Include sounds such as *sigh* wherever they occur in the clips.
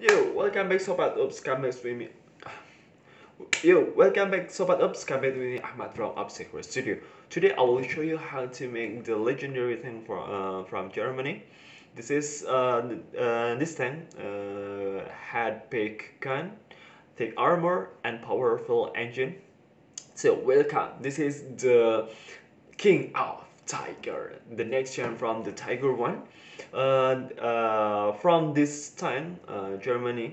Yo, welcome back Sobat Ups, come back with me. Yo, welcome back Sobat Ups, come back with me Ahmad from Upsecret Studio. Today I will show you how to make the legendary thing from uh, from Germany. This is uh, uh, this thing uh, had pick gun, thick armor and powerful engine. So welcome. This is the king of tiger the next time from the tiger one uh, uh, from this time uh, germany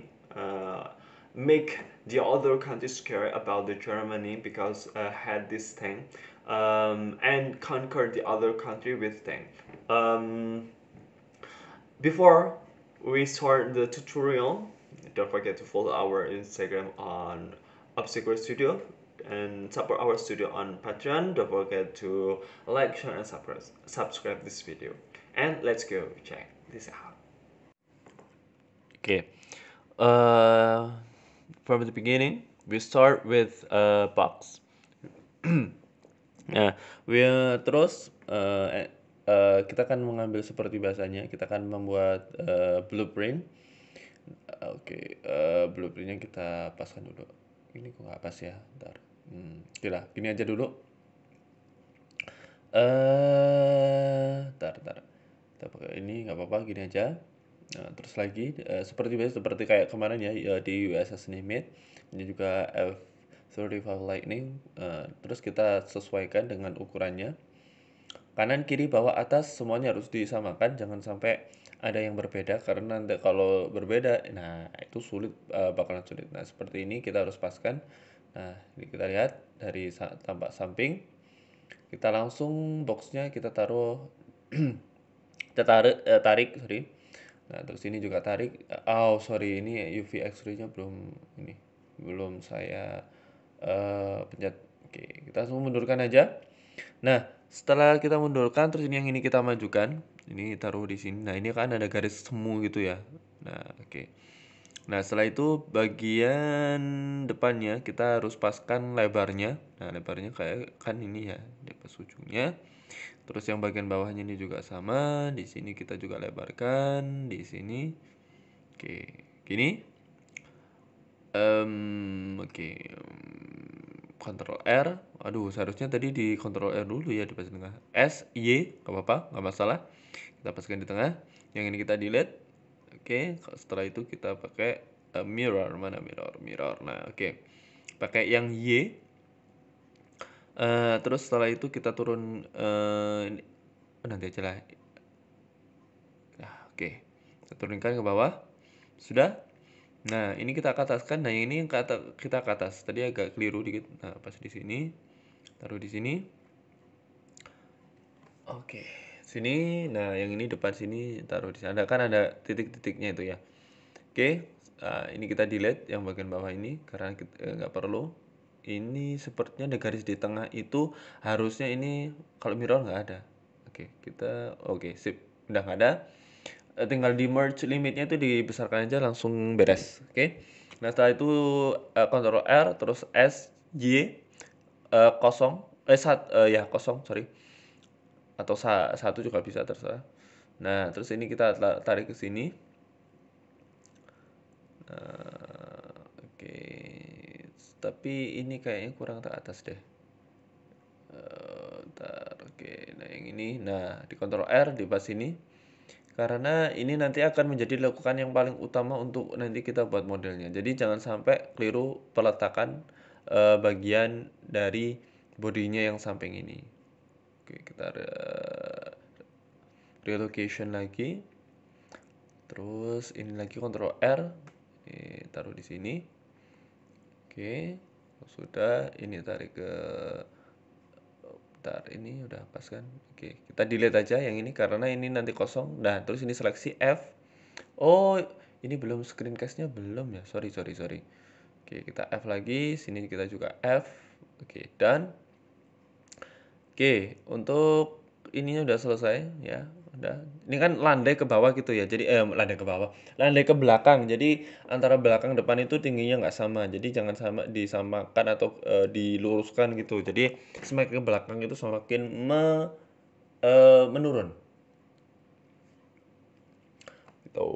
make the other countries scared about the germany because had this thing um, and conquer the other country with thing um, before we start the tutorial don't forget to follow our instagram on obscure studio and support our studio on Patreon. Don't forget to like, share, and subscribe this video. And let's go check this out. Okay, uh, from the beginning, we start with a uh, box. nah, *clears throat* we uh, terus uh, eh, uh, kita akan mengambil seperti biasanya, kita akan membuat uh, blueprint. Oke, uh, okay, uh, blueprintnya kita pasang dulu. Ini kok nggak pas ya, ntar. Hmm, oke gini aja dulu. Eh, uh, tar, tar. pakai ini nggak apa-apa, gini aja. Nah, terus lagi uh, seperti biasa seperti kayak kemarin ya uh, di USS Limit ini juga F35 Lightning. Uh, terus kita sesuaikan dengan ukurannya. Kanan, kiri, bawah, atas semuanya harus disamakan, jangan sampai ada yang berbeda karena nanti kalau berbeda nah itu sulit uh, bakalan sulit. Nah, seperti ini kita harus paskan Nah, ini kita lihat dari tampak samping. Kita langsung boxnya kita taruh, *clears throat* kita tarik, eh, tarik, sorry. Nah, terus ini juga tarik. Oh, sorry, ini UV X-ray-nya belum ini, belum saya uh, pencet. Oke, kita langsung mundurkan aja. Nah, setelah kita mundurkan, terus ini yang ini kita majukan. Ini taruh di sini. Nah, ini kan ada garis semu gitu ya. Nah, oke. Okay. Nah setelah itu bagian depannya kita harus paskan lebarnya. Nah lebarnya kayak kan ini ya di pas ujungnya. Terus yang bagian bawahnya ini juga sama. Di sini kita juga lebarkan. Di sini, oke, gini. Um, oke, Ctrl R. Aduh, seharusnya tadi di Ctrl R dulu ya di pas tengah. S, Y, nggak apa-apa, nggak masalah. Kita paskan di tengah. Yang ini kita delete Oke, okay. setelah itu kita pakai a eh, mirror mana mirror mirror. Nah, oke. Okay. Pakai yang Y. Uh, terus setelah itu kita turun uh, nanti aja lah. Nah, oke. Okay. Kita turunkan ke bawah. Sudah? Nah, ini kita ke atas kan. Nah, ini yang kata kita ke atas. Tadi agak keliru dikit. Nah, pas di sini. Taruh di sini. Oke. Okay sini nah yang ini depan sini taruh di sana kan ada titik-titiknya itu ya oke uh, ini kita delete yang bagian bawah ini karena kita eh, nggak eh, perlu ini sepertinya ada garis di tengah itu harusnya ini kalau mirror nggak ada oke kita oke okay, sip udah nggak ada eh, tinggal di merge limitnya itu dibesarkan aja langsung beres oke okay? nah setelah itu uh, Ctrl R terus S Y uh, kosong eh sat uh, ya kosong sorry atau satu juga bisa terserah. Nah, terus ini kita tarik ke sini. Nah, oke. Okay. Tapi ini kayaknya kurang ke atas deh. Uh, oke. Okay. Nah, yang ini. Nah, di kontrol R di pas ini. Karena ini nanti akan menjadi lakukan yang paling utama untuk nanti kita buat modelnya. Jadi jangan sampai keliru peletakan uh, bagian dari bodinya yang samping ini. Oke, kita ada relocation lagi. Terus ini lagi kontrol R. Ini taruh di sini. Oke, sudah ini tarik ke bentar ini udah pas kan oke kita delete aja yang ini karena ini nanti kosong nah terus ini seleksi F oh ini belum screencastnya belum ya sorry sorry sorry oke kita F lagi sini kita juga F oke dan Oke, untuk ininya udah selesai ya. Udah. Ini kan landai ke bawah gitu ya. Jadi eh landai ke bawah. Landai ke belakang. Jadi antara belakang depan itu tingginya nggak sama. Jadi jangan sama disamakan atau e, diluruskan gitu. Jadi semakin ke belakang itu semakin me, e, menurun. Gitu.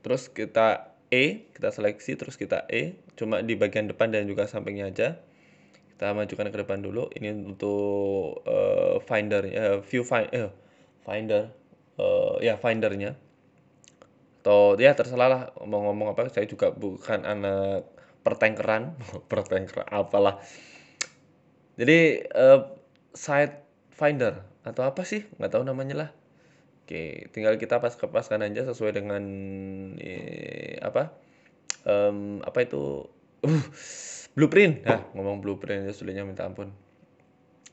Terus kita E, kita seleksi terus kita E cuma di bagian depan dan juga sampingnya aja kita majukan ke depan dulu ini untuk uh, finder uh, view find, uh, finder uh, ya findernya atau ya terserah lah mau ngomong apa saya juga bukan anak pertengkeran *laughs* pertengkeran apalah jadi uh, site finder atau apa sih nggak tahu namanya lah oke tinggal kita pas kepaskan aja sesuai dengan eh, apa um, apa itu uh, blueprint nah ngomong blueprint ya sulitnya minta ampun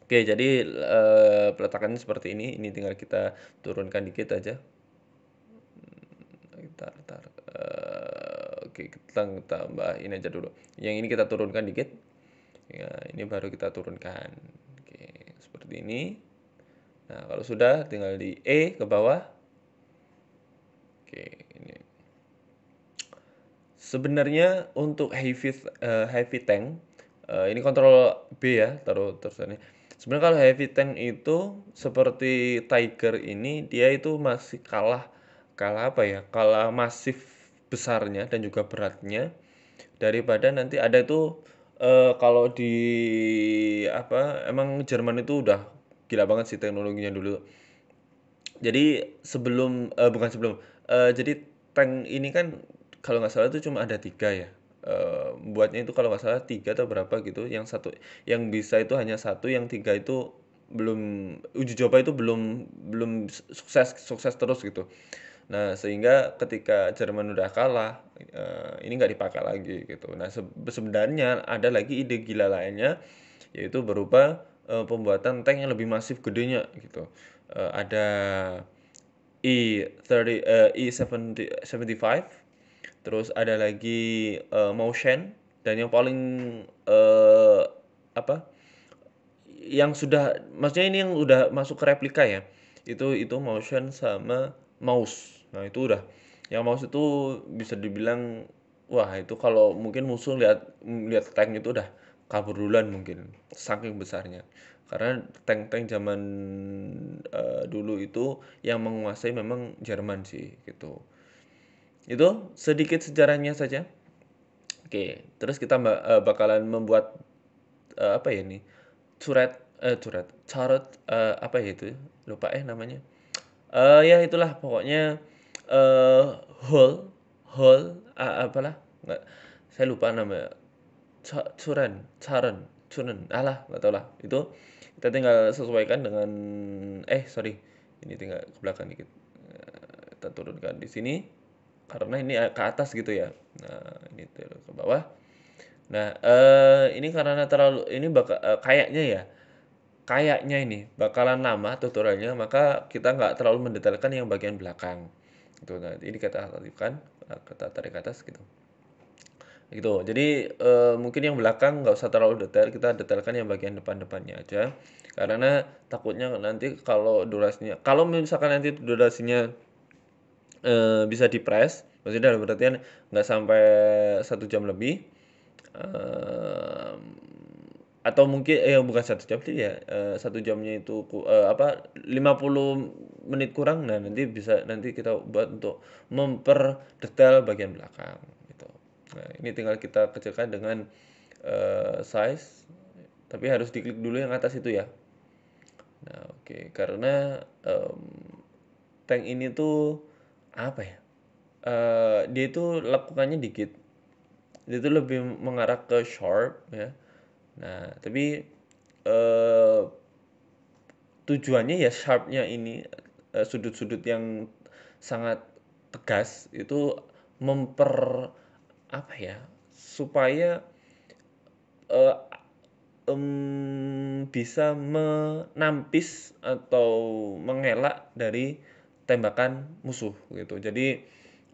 oke jadi uh, peletakannya seperti ini ini tinggal kita turunkan dikit aja hmm, tar tar uh, eh, oke kita tambah ini aja dulu yang ini kita turunkan dikit ya ini baru kita turunkan oke seperti ini nah kalau sudah tinggal di E ke bawah oke Sebenarnya untuk heavy uh, heavy tank uh, ini kontrol B ya taruh terus ini. Sebenarnya kalau heavy tank itu seperti Tiger ini dia itu masih kalah kalah apa ya kalah masif besarnya dan juga beratnya daripada nanti ada itu uh, eh, kalau di apa emang Jerman itu udah gila banget sih teknologinya dulu jadi sebelum uh, bukan sebelum uh, jadi tank ini kan kalau nggak salah itu cuma ada tiga ya e, buatnya itu kalau nggak salah tiga atau berapa gitu yang satu yang bisa itu hanya satu yang tiga itu belum uji coba itu belum belum sukses sukses terus gitu nah sehingga ketika Jerman udah kalah e, ini nggak dipakai lagi gitu nah se sebenarnya ada lagi ide gila lainnya yaitu berupa e, pembuatan tank yang lebih masif gedenya gitu e, ada E30 uh, E70 75 terus ada lagi uh, motion dan yang paling uh, apa yang sudah maksudnya ini yang udah masuk ke replika ya itu itu motion sama mouse nah itu udah yang mouse itu bisa dibilang wah itu kalau mungkin musuh lihat lihat tank itu udah kabur duluan mungkin saking besarnya karena tank-tank zaman uh, dulu itu yang menguasai memang Jerman sih gitu itu sedikit sejarahnya saja. Oke, terus kita eh, bakalan membuat uh, apa ya ini? Surat eh uh, surat, charot uh, eh, apa ya itu? Lupa eh namanya. Uh, ya itulah pokoknya uh, hole hole uh, apalah nggak saya lupa nama curan charon curan alah enggak tahu lah itu kita tinggal sesuaikan dengan eh sorry ini tinggal ke belakang dikit kita turunkan di sini karena ini eh, ke atas gitu ya nah ini tuh ke bawah nah eh, ini karena terlalu ini bakal eh, kayaknya ya kayaknya ini bakalan lama tutorialnya maka kita nggak terlalu mendetailkan yang bagian belakang itu nah ini kita aktifkan eh, kita tarik ke atas gitu gitu jadi e, mungkin yang belakang nggak usah terlalu detail kita detailkan yang bagian depan depannya aja karena takutnya nanti kalau durasinya kalau misalkan nanti durasinya e, bisa di press maksudnya dalam artian nggak sampai satu jam lebih e, atau mungkin eh bukan satu jam sih ya eh, satu jamnya itu e, apa 50 menit kurang nah nanti bisa nanti kita buat untuk memperdetail bagian belakang gitu nah ini tinggal kita kecilkan dengan e, size tapi harus diklik dulu yang atas itu ya nah oke okay. karena um, tank ini tuh apa ya uh, dia itu lakukannya dikit dia itu lebih mengarah ke sharp ya nah tapi uh, tujuannya ya sharpnya ini sudut eh, sudut-sudut yang sangat tegas itu memper apa ya supaya uh, um, bisa menampis atau mengelak dari tembakan musuh gitu jadi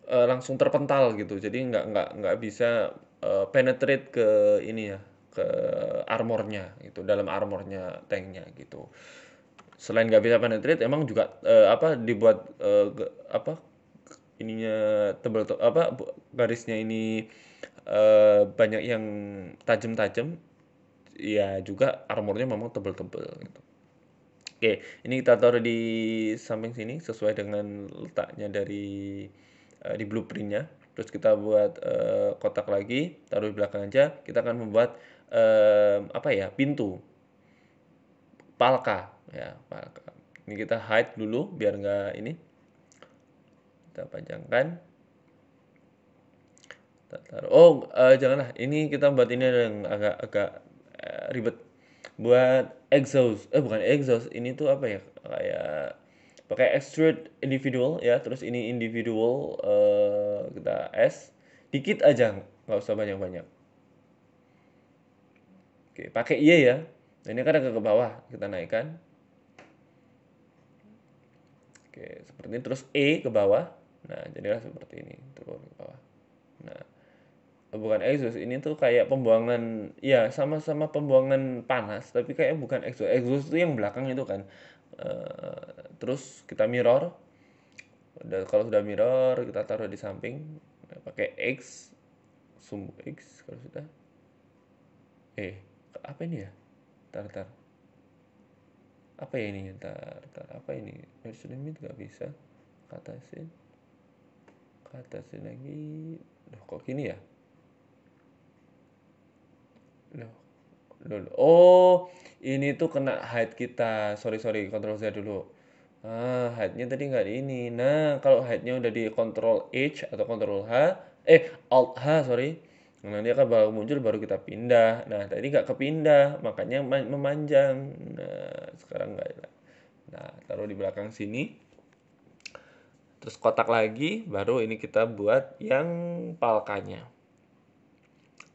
e, langsung terpental gitu jadi nggak nggak nggak bisa e, penetrate ke ini ya ke armornya gitu dalam armornya tanknya gitu selain nggak bisa penetrate emang juga e, apa dibuat uh, apa ininya tebel apa garisnya ini e, banyak yang tajam-tajam ya juga armornya memang tebel-tebel gitu Oke, ini kita taruh di samping sini sesuai dengan letaknya dari uh, di blueprintnya. Terus kita buat uh, kotak lagi, taruh di belakang aja. Kita akan membuat uh, apa ya pintu palka ya palka. Ini kita hide dulu biar nggak ini. Kita panjangkan. Kita taruh. Oh, uh, janganlah. Ini kita buat ini yang agak-agak uh, ribet. Buat exhaust eh bukan exhaust ini tuh apa ya kayak pakai extrude individual ya terus ini individual uh, kita s dikit aja nggak usah banyak banyak oke pakai y ya ini kan agak ke bawah kita naikkan oke seperti ini terus e ke bawah nah jadilah seperti ini turun ke bawah nah bukan exhaust ini tuh kayak pembuangan ya sama-sama pembuangan panas tapi kayak bukan exhaust exhaust itu yang belakang itu kan uh, terus kita mirror udah kalau sudah mirror kita taruh di samping nah, pakai X sumbu X kalau sudah eh apa ini ya tar tar apa ya ini tar tar apa ini versi limit nggak bisa kata kata katasin lagi Duh, kok gini ya Loh. Loh. Oh, ini tuh kena height kita. Sorry, sorry, kontrol saya dulu. Ah, hide-nya tadi nggak ini. Nah, kalau hide-nya udah di kontrol H atau kontrol H, eh, Alt H, sorry. Nah, dia akan baru muncul baru kita pindah. Nah, tadi nggak kepindah, makanya memanjang. Nah, sekarang nggak. Nah, taruh di belakang sini. Terus kotak lagi, baru ini kita buat yang palkanya.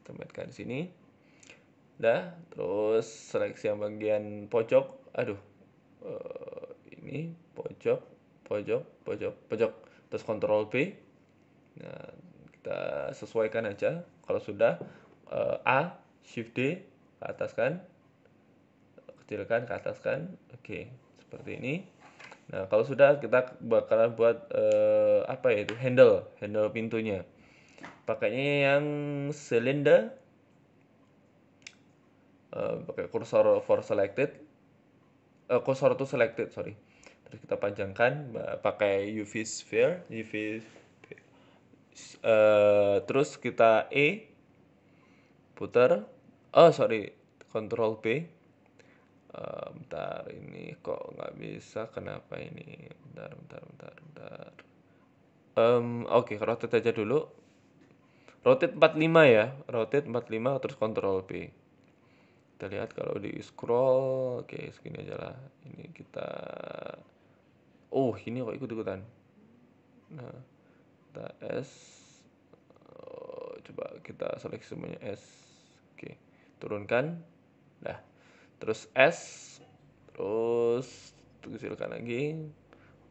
Tempatkan di sini. Dah, terus seleksi yang bagian pojok. Aduh. Uh, ini pojok, pojok, pojok, pojok. Terus kontrol P. Nah, kita sesuaikan aja. Kalau sudah uh, A, shift D ke atas kan. Kecilkan ke atas kan. Oke, seperti ini. Nah, kalau sudah kita bakalan buat uh, apa ya itu handle, handle pintunya. Pakainya yang silinder Eh, pakai kursor for selected uh, eh, kursor to selected sorry terus kita panjangkan pakai UV sphere UV uh, eh, terus kita E putar oh sorry control P uh, bentar ini kok nggak bisa kenapa ini bentar bentar bentar bentar um, oke okay, rotate aja dulu rotate 45 ya rotate 45 terus control P kita lihat kalau di scroll oke okay, segini aja lah ini kita oh ini kok ikut ikutan nah kita s oh, coba kita seleksi semuanya s oke okay. turunkan dah terus s terus kecilkan lagi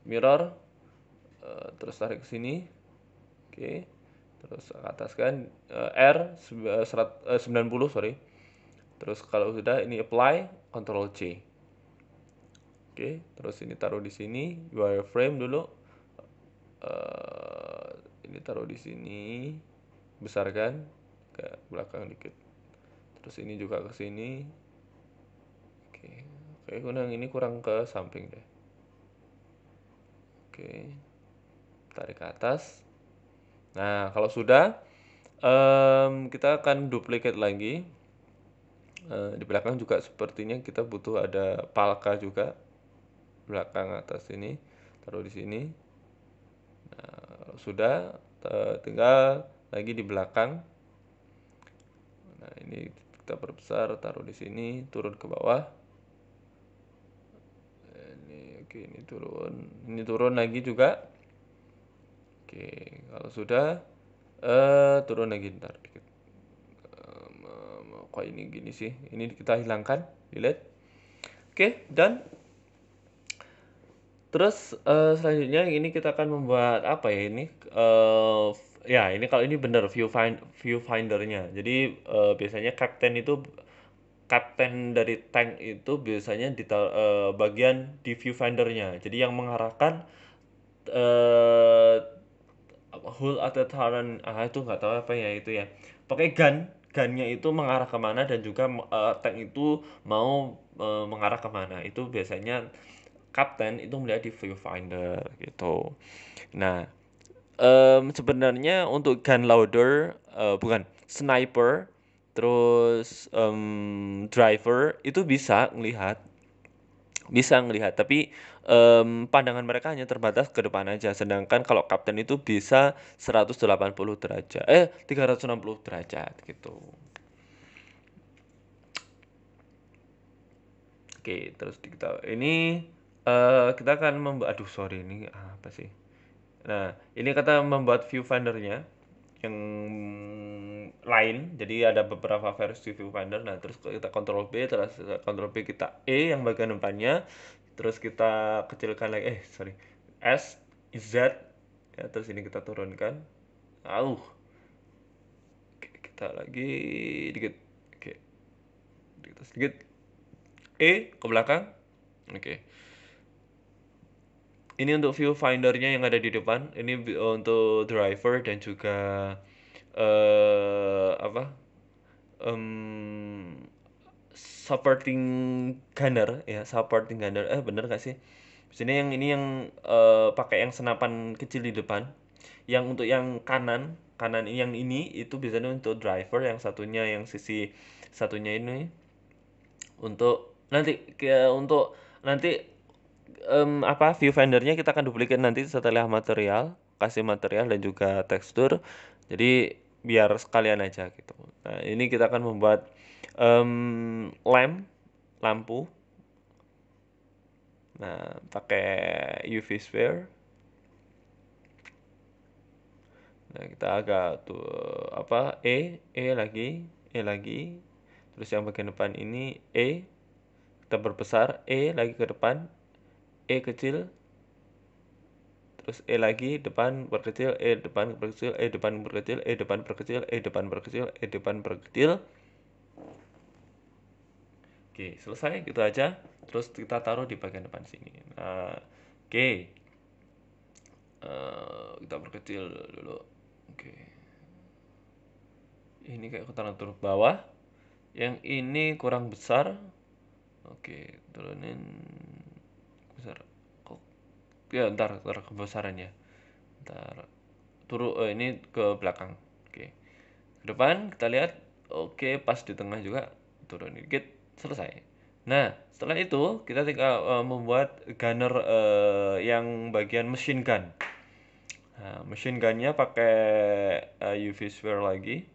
mirror eh, terus tarik ke sini oke okay. terus ke atas kan eh, r 90 eh, sorry Terus kalau sudah ini apply, Ctrl C. Oke, terus ini taruh di sini wireframe dulu. Uh, ini taruh di sini, besarkan ke belakang dikit. Terus ini juga ke sini. Oke, oke kurang ini kurang ke samping deh. Oke, tarik ke atas. Nah, kalau sudah, um, kita akan duplicate lagi Eh, di belakang juga sepertinya kita butuh ada palka juga belakang atas ini taruh di sini nah, sudah tinggal lagi di belakang nah ini kita perbesar taruh di sini turun ke bawah ini oke ini turun ini turun lagi juga oke kalau sudah eh turun lagi ntar kok ini gini sih ini kita hilangkan delete oke dan terus uh, selanjutnya ini kita akan membuat apa ya ini uh, ya ini kalau ini benar view find view findernya jadi uh, biasanya captain itu captain dari tank itu biasanya di uh, bagian di view findernya. jadi yang mengarahkan uh, hull atau turret ah itu nggak tahu apa ya itu ya pakai gun gunnya itu mengarah kemana dan juga uh, tank itu mau uh, mengarah kemana itu biasanya kapten itu melihat di viewfinder gitu nah um, sebenarnya untuk gun loader uh, e, bukan sniper terus um, driver itu bisa melihat bisa melihat tapi um, pandangan mereka hanya terbatas ke depan aja sedangkan kalau kapten itu bisa 180 derajat eh 360 derajat gitu oke terus kita ini uh, kita akan membuat aduh sorry ini apa sih nah ini kata membuat viewfindernya yang lain jadi ada beberapa versi viewfinder nah terus kita kontrol B terus kontrol B kita E yang bagian depannya terus kita kecilkan lagi eh sorry S Z ya, terus ini kita turunkan au oke, kita lagi dikit oke dikit sedikit E ke belakang oke ini untuk viewfindernya yang ada di depan ini eh, untuk driver dan juga uh, apa um, supporting gunner ya supporting gunner eh bener gak sih sini yang ini yang uh, pakai yang senapan kecil di depan yang untuk yang kanan kanan yang ini itu biasanya untuk driver yang satunya yang sisi satunya ini untuk nanti ke untuk nanti um, apa view kita akan duplikat nanti setelah material kasih material dan juga tekstur jadi biar sekalian aja gitu nah ini kita akan membuat um, lem lampu nah pakai UV sphere nah kita agak tuh apa E E lagi E lagi terus yang bagian depan ini E kita berbesar, E lagi ke depan E kecil terus E lagi depan berkecil, E depan berkecil, E depan berkecil, E depan berkecil, E depan berkecil, E depan berkecil e depan berkecil. Oke, selesai gitu aja. Terus kita taruh di bagian depan sini. Nah, oke. Uh, kita perkecil dulu. Oke. Ini kayak kita turun bawah. Yang ini kurang besar. Oke, turunin besar. Kok ya ntar, ntar kebesarannya. Ntar turun oh, eh, ini ke belakang. Oke. Ke depan kita lihat. Oke, pas di tengah juga Turun dikit selesai. Nah, setelah itu kita tinggal uh, membuat gunner uh, yang bagian machine gun. Nah, machine gunnya pakai uh, eh, UV sphere lagi.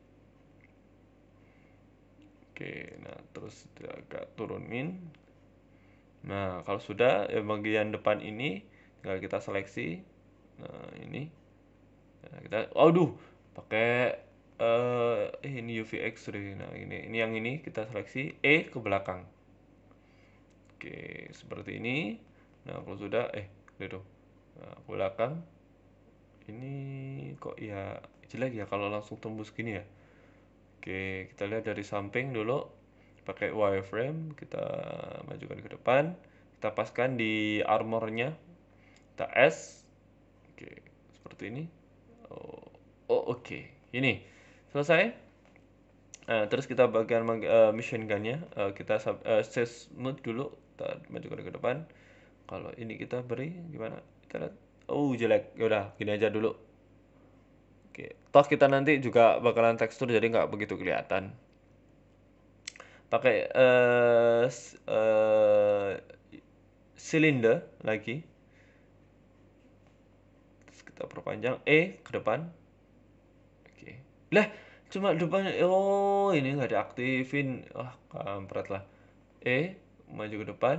Oke, nah terus agak turunin. Nah, kalau sudah ya bagian depan ini tinggal kita seleksi. Nah, ini. Nah, kita aduh, pakai Eh, eh ini UV X-ray. Nah, ini ini yang ini kita seleksi E ke belakang. Oke, seperti ini. Nah, kalau sudah eh itu nah, ke belakang ini kok ya jelek ya kalau langsung tembus gini ya. Oke, kita lihat dari samping dulu pakai wireframe kita majukan ke depan kita paskan di armornya kita S oke seperti ini oh, oh oke ini selesai nah, terus kita bagian uh, machine gunnya uh, kita sub, uh, eh, save mode dulu kita maju ke depan kalau ini kita beri gimana kita lihat oh jelek yaudah gini aja dulu oke toh kita nanti juga bakalan tekstur jadi nggak begitu kelihatan pakai uh, uh, silinder lagi terus kita perpanjang e ke depan oke lah Cuma depannya, oh ini nggak diaktifin. Wah, kampret lah. E, maju ke depan.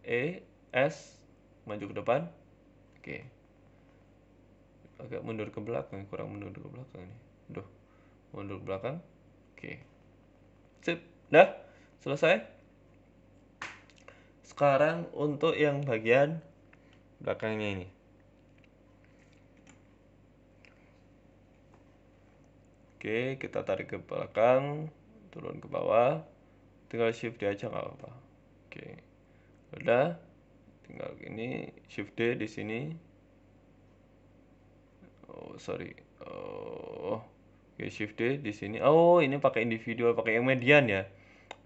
E, S, maju ke depan. Oke. Agak mundur ke belakang, kurang mundur ke belakang nih. Duh, mundur ke belakang. Oke. Sip, dah. Selesai. Sekarang untuk yang bagian belakangnya ini. Oke, kita tarik ke belakang, turun ke bawah. Tinggal shift D aja nggak apa-apa. Oke. Udah. Tinggal ini shift D di sini. Oh, sorry. Oh. Oke, shift D di sini. Oh, ini pakai individual, pakai yang median ya.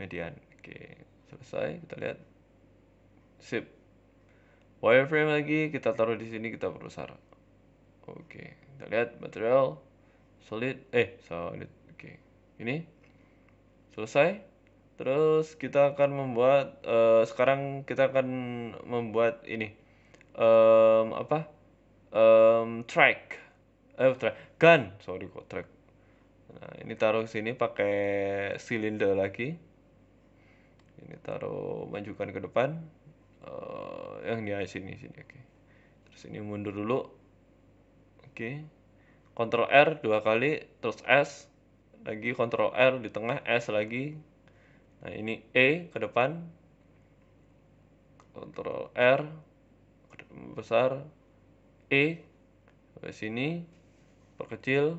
Median. Oke, selesai. Kita lihat. Sip. Wireframe lagi kita taruh di sini kita perlu Oke, kita lihat material solid eh solid oke okay. ini selesai terus kita akan membuat uh, sekarang kita akan membuat ini um, apa um, track eh track gun sorry kok track nah ini taruh sini pakai silinder lagi ini taruh majukan ke depan uh, yang di sini sini oke okay. terus ini mundur dulu oke okay. Ctrl R dua kali terus S lagi Ctrl R di tengah S lagi nah ini E ke depan Ctrl R besar E ke sini perkecil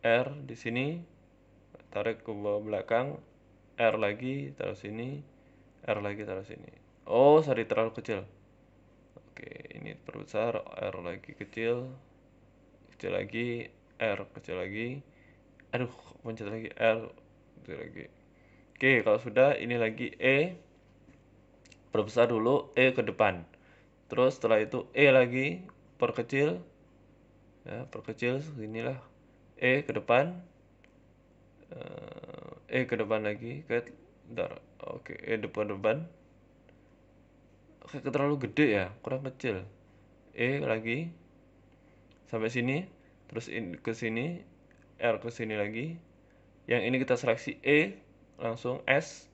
R di sini tarik ke bawah belakang R lagi taruh sini R lagi taruh sini oh sorry terlalu kecil oke ini perbesar R lagi kecil kecil lagi R kecil lagi aduh pencet lagi R kecil lagi oke kalau sudah ini lagi E perbesar dulu E ke depan terus setelah itu E lagi perkecil ya perkecil inilah E ke depan eh, E ke depan lagi ke dar oke E depan depan oke terlalu gede ya kurang kecil E lagi sampai sini terus in, ke sini R ke sini lagi yang ini kita seleksi E langsung S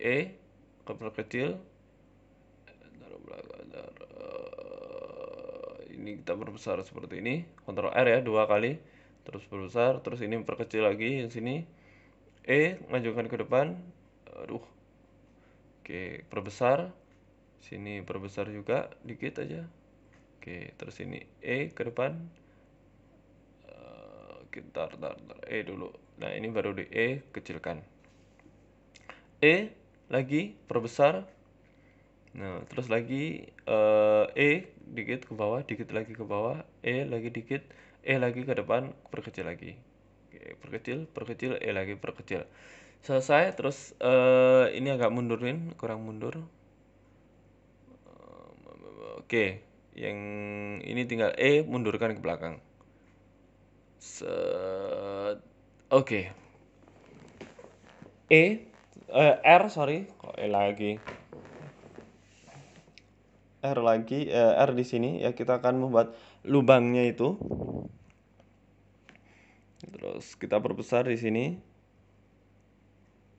E ke kecil ini kita perbesar seperti ini kontrol R ya dua kali terus perbesar terus ini perkecil lagi yang sini E majukan ke depan aduh oke perbesar sini perbesar juga dikit aja Oke, terus ini E ke depan. Eh, oke, tar, tar, tar. E dulu. Nah, ini baru di E, kecilkan. E lagi, perbesar. Nah, terus lagi uh, E dikit ke bawah, dikit lagi ke bawah, E lagi dikit, E lagi ke depan, perkecil lagi. Oke, perkecil, perkecil, E lagi perkecil. Selesai, terus uh, ini agak mundurin, kurang mundur. Oke yang ini tinggal E mundurkan ke belakang oke okay. E eh, R sorry kok E lagi R lagi eh, R di sini ya kita akan membuat lubangnya itu terus kita perbesar di sini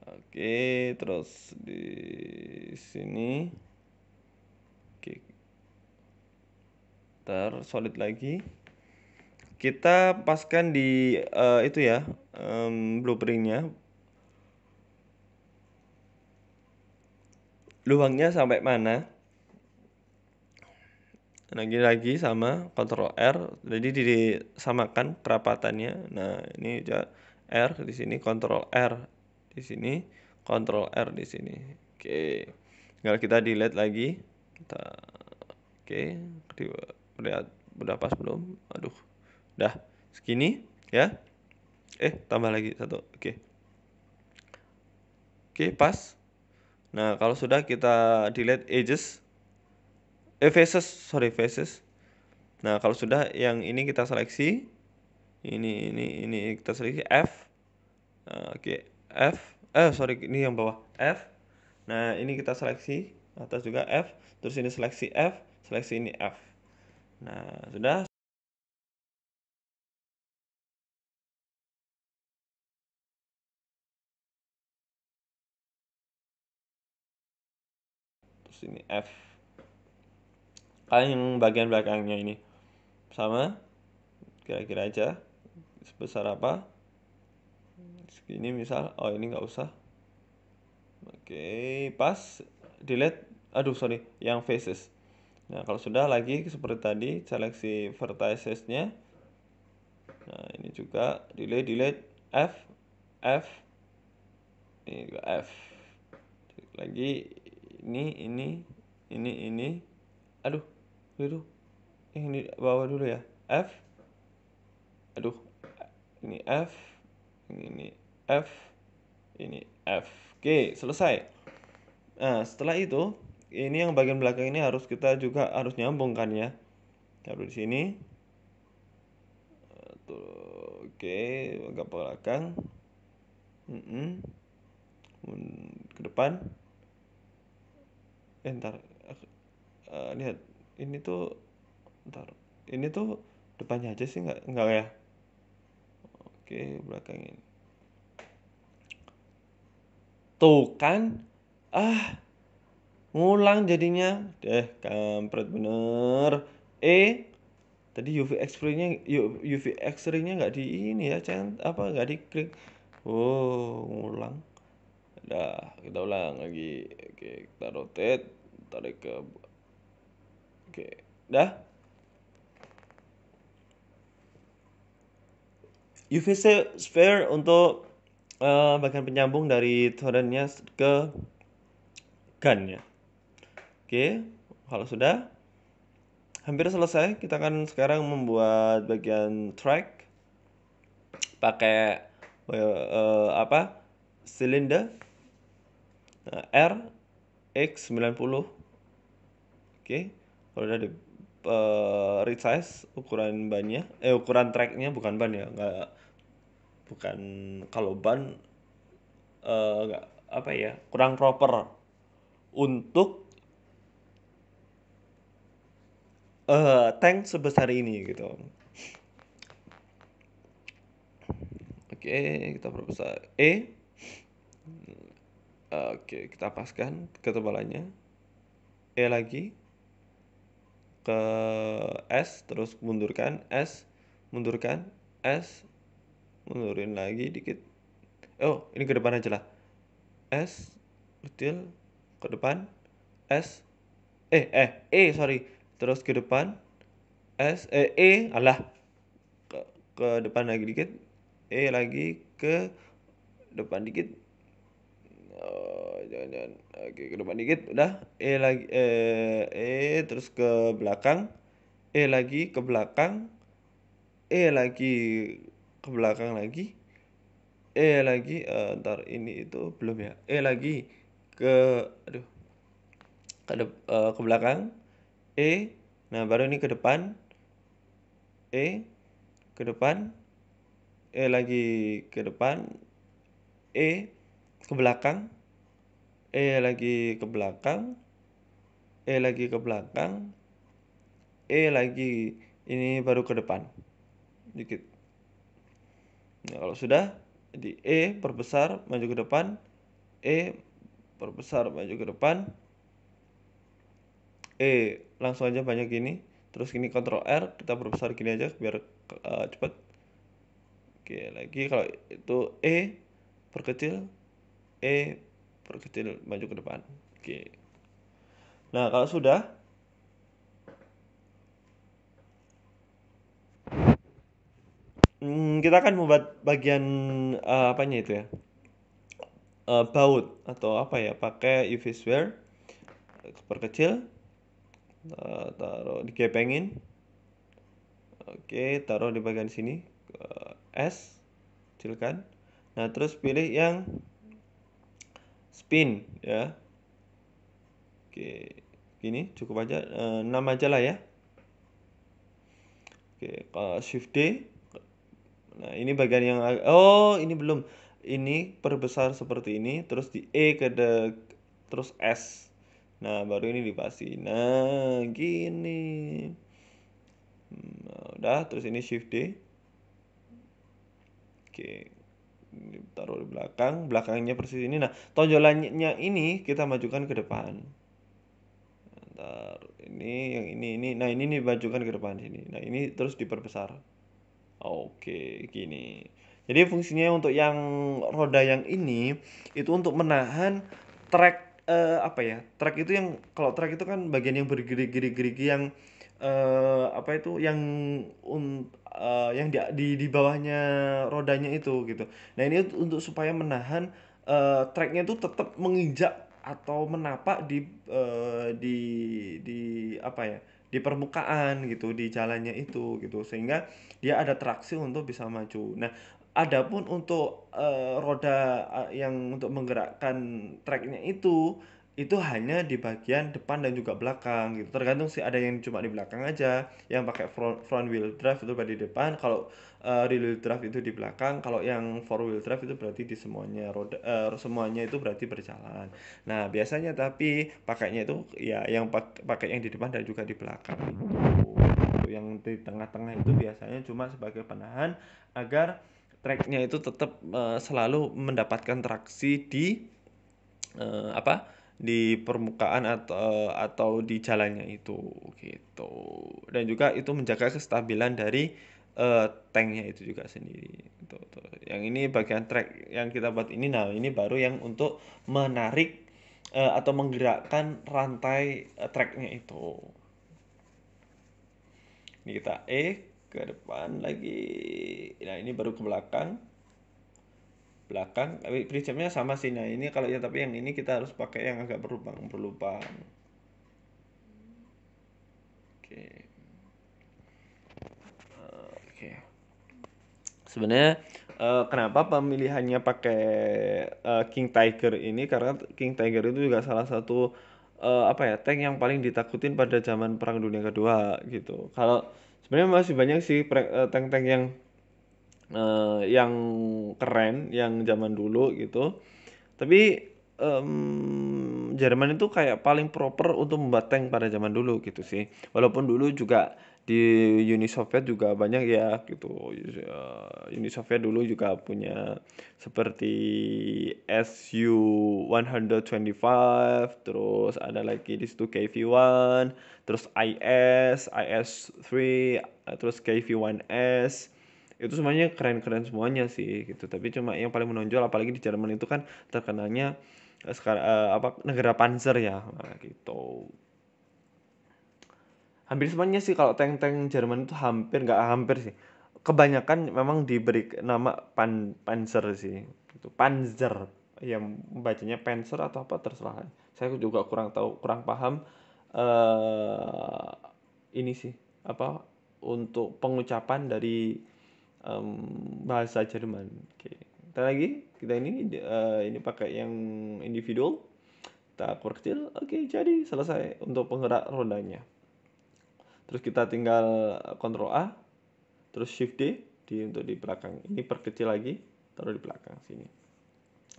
oke terus di sini Ntar solid lagi. Kita paskan di uh, itu ya um, blueprintnya. Lubangnya sampai mana? Lagi-lagi nah, sama kontrol R. Jadi disamakan perapatannya. Nah ini R di sini Ctrl R di sini Ctrl R di sini. Oke. Tinggal kita delete lagi. oke, okay lihat pas belum aduh dah segini ya eh tambah lagi satu oke okay. oke okay, pas nah kalau sudah kita delete edges eh faces sorry faces nah kalau sudah yang ini kita seleksi ini ini ini kita seleksi F nah, oke okay. F eh sorry ini yang bawah F nah ini kita seleksi atas juga F terus ini seleksi F seleksi ini F Nah, sudah terus ini F kalian yang bagian belakangnya ini sama kira-kira aja sebesar apa ini misal oh ini nggak usah oke okay, pas delete aduh sorry yang faces Nah, kalau sudah lagi seperti tadi seleksi vertices-nya. Nah, ini juga delay delay F F ini juga F. Lagi ini ini ini ini. Aduh, dulu. Eh, ini di bawah dulu ya. F. Aduh. Ini F. Ini F. Ini F. Oke, selesai. Nah, setelah itu ini yang bagian belakang ini harus kita juga harus nyambung kan ya taruh di sini oke agak belakang mm ke depan eh, ntar eh, lihat ini tuh ntar ini tuh depannya aja sih nggak nggak ya oke belakang ini tuh kan ah ngulang jadinya deh kampret bener e tadi UV X-ray nya UV X-ray nya nggak di ini ya cent apa nggak di klik oh ngulang dah kita ulang lagi oke kita rotate tarik ke oke dah UV sphere untuk uh, bagian penyambung dari torrentnya ke gunnya Oke, kalau sudah hampir selesai, kita akan sekarang membuat bagian track pakai uh, apa? silinder nah, eh, R X90. Oke, kalau sudah di uh, resize ukuran bannya, eh ukuran tracknya bukan ban ya, enggak bukan kalau ban uh, enggak apa ya, kurang proper untuk uh, tank sebesar ini gitu oke okay, kita perbesar e oke okay, kita paskan ketebalannya e lagi ke S terus mundurkan S mundurkan S mundurin lagi dikit oh ini ke depan aja lah S kecil ke depan S eh eh eh sorry terus ke depan S eh, E alah ke, ke depan lagi dikit E lagi ke depan dikit oh, jangan jangan oke ke depan dikit udah E lagi eh, E terus ke belakang E lagi ke belakang E lagi ke belakang lagi E lagi uh, ntar ini itu belum ya E lagi ke aduh ke, de, uh, ke belakang E. Nah, baru ini ke depan. E ke depan. E lagi ke depan. E ke belakang. E lagi ke belakang. E lagi ke belakang. E lagi ini baru ke depan. Dikit. Nah, kalau sudah di E perbesar maju ke depan. E perbesar maju ke depan. E langsung aja banyak gini terus gini kontrol R kita perbesar gini aja biar uh, eh, cepat oke lagi kalau itu E perkecil E perkecil maju ke depan oke nah kalau sudah hmm, kita akan membuat bagian uh, apanya itu ya uh, baut atau apa ya pakai UV sphere perkecil Eh, taruh taruh kepengin oke taruh di bagian sini eh, S kecilkan nah terus pilih yang spin ya oke gini cukup aja eh, enam 6 aja lah ya oke shift D nah ini bagian yang oh ini belum ini perbesar seperti ini terus di E ke de, terus S Nah, baru ini dipasi. Nah, gini. Hmm, nah, udah, terus ini shift D. Oke. Taruh di belakang, belakangnya persis ini. Nah, tonjolannya ini kita majukan ke depan. Ntar ini yang ini ini. Nah, ini majukan ke depan sini. Nah, ini terus diperbesar. Oke, gini. Jadi fungsinya untuk yang roda yang ini itu untuk menahan track uh, apa ya track itu yang kalau track itu kan bagian yang bergerigi-gerigi yang uh, apa itu yang um, uh, yang di, di di bawahnya rodanya itu gitu nah ini untuk supaya menahan uh, tracknya itu tetap menginjak atau menapak di uh, di di apa ya di permukaan gitu di jalannya itu gitu sehingga dia ada traksi untuk bisa maju. Nah, Adapun untuk uh, roda eh, yang untuk menggerakkan treknya itu itu hanya di bagian depan dan juga belakang gitu tergantung sih ada yang cuma di belakang aja yang pakai front, front wheel drive itu berarti di depan kalau uh, rear wheel drive itu di belakang kalau yang four wheel drive itu berarti di semuanya roda uh, semuanya itu berarti berjalan nah biasanya tapi pakainya itu ya yang pakai yang di depan dan juga di belakang gitu. yang di tengah-tengah itu biasanya cuma sebagai penahan agar tracknya itu tetap uh, eh, selalu mendapatkan traksi di uh, apa di permukaan atau eh, atau di jalannya itu gitu dan juga itu menjaga kestabilan dari uh, tanknya itu juga sendiri itu gitu. yang ini bagian track yang kita buat ini nah ini baru yang untuk menarik uh, atau menggerakkan rantai uh, tracknya itu ini kita E ke depan lagi nah ini baru ke belakang belakang tapi prinsipnya sama sih nah ini kalau ya tapi yang ini kita harus pakai yang agak berlubang berlubang oke oke sebenarnya eh, kenapa pemilihannya pakai eh, King Tiger ini karena King Tiger itu juga salah satu eh, apa ya tank yang paling ditakutin pada zaman perang dunia kedua gitu kalau sebenarnya masih banyak sih eh, tank-tank yang uh, yang keren yang zaman dulu gitu tapi um, Jerman itu kayak paling proper untuk membuat tank pada zaman dulu gitu sih walaupun dulu juga di Uni Soviet juga banyak ya gitu eh, Uni Soviet dulu juga punya seperti SU 125 terus ada lagi di situ KV1 terus IS IS3 eh, terus KV1S itu semuanya keren-keren semuanya sih gitu tapi cuma yang paling menonjol apalagi di Jerman itu kan terkenalnya eh, sekarang apa negara panzer ya nah, gitu hampir semuanya sih kalau tank-tank Jerman itu hampir nggak hampir sih kebanyakan memang diberi nama pan panzer sih itu panzer yang bacanya panzer atau apa terserah saya juga kurang tahu kurang paham uh, ini sih apa untuk pengucapan dari um, bahasa Jerman oke kita lagi kita ini uh, ini pakai yang individual tak kecil oke jadi selesai untuk penggerak rodanya terus kita tinggal kontrol A terus shift D di untuk di belakang ini perkecil lagi taruh di belakang sini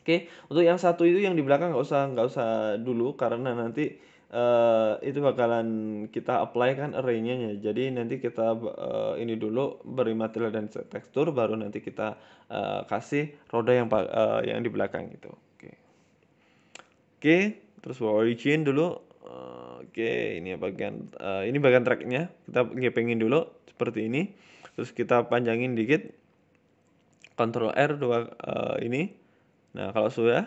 oke untuk yang satu itu yang di belakang nggak usah nggak usah dulu karena nanti uh, itu bakalan kita apply kan arraynya ya jadi nanti kita uh, ini dulu beri material dan tekstur baru nanti kita uh, kasih roda yang uh, yang di belakang itu oke okay. oke okay, terus origin dulu oke ini ya bagian uh, ini bagian tracknya kita gepengin dulu seperti ini terus kita panjangin dikit Ctrl R dua uh, ini nah kalau sudah